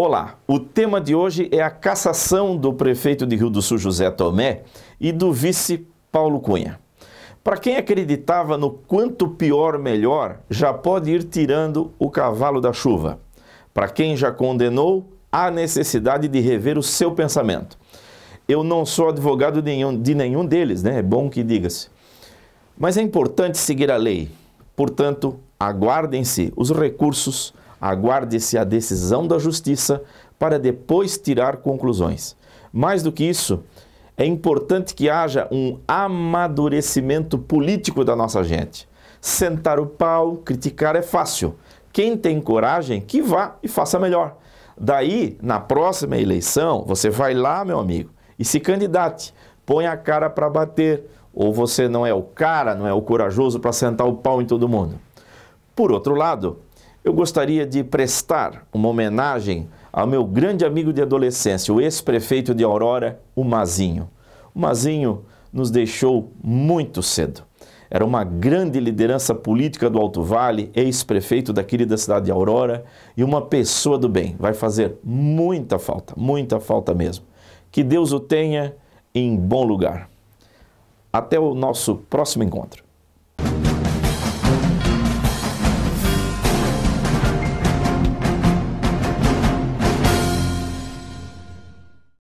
Olá, o tema de hoje é a cassação do prefeito de Rio do Sul, José Tomé, e do vice Paulo Cunha. Para quem acreditava no quanto pior melhor, já pode ir tirando o cavalo da chuva. Para quem já condenou, há necessidade de rever o seu pensamento. Eu não sou advogado de nenhum, de nenhum deles, né? É bom que diga-se. Mas é importante seguir a lei. Portanto, aguardem-se os recursos Aguarde-se a decisão da justiça para depois tirar conclusões. Mais do que isso, é importante que haja um amadurecimento político da nossa gente. Sentar o pau, criticar é fácil. Quem tem coragem, que vá e faça melhor. Daí, na próxima eleição, você vai lá, meu amigo, e se candidate. Põe a cara para bater. Ou você não é o cara, não é o corajoso para sentar o pau em todo mundo. Por outro lado, eu gostaria de prestar uma homenagem ao meu grande amigo de adolescência, o ex-prefeito de Aurora, o Mazinho. O Mazinho nos deixou muito cedo. Era uma grande liderança política do Alto Vale, ex-prefeito da querida cidade de Aurora e uma pessoa do bem. Vai fazer muita falta, muita falta mesmo. Que Deus o tenha em bom lugar. Até o nosso próximo encontro.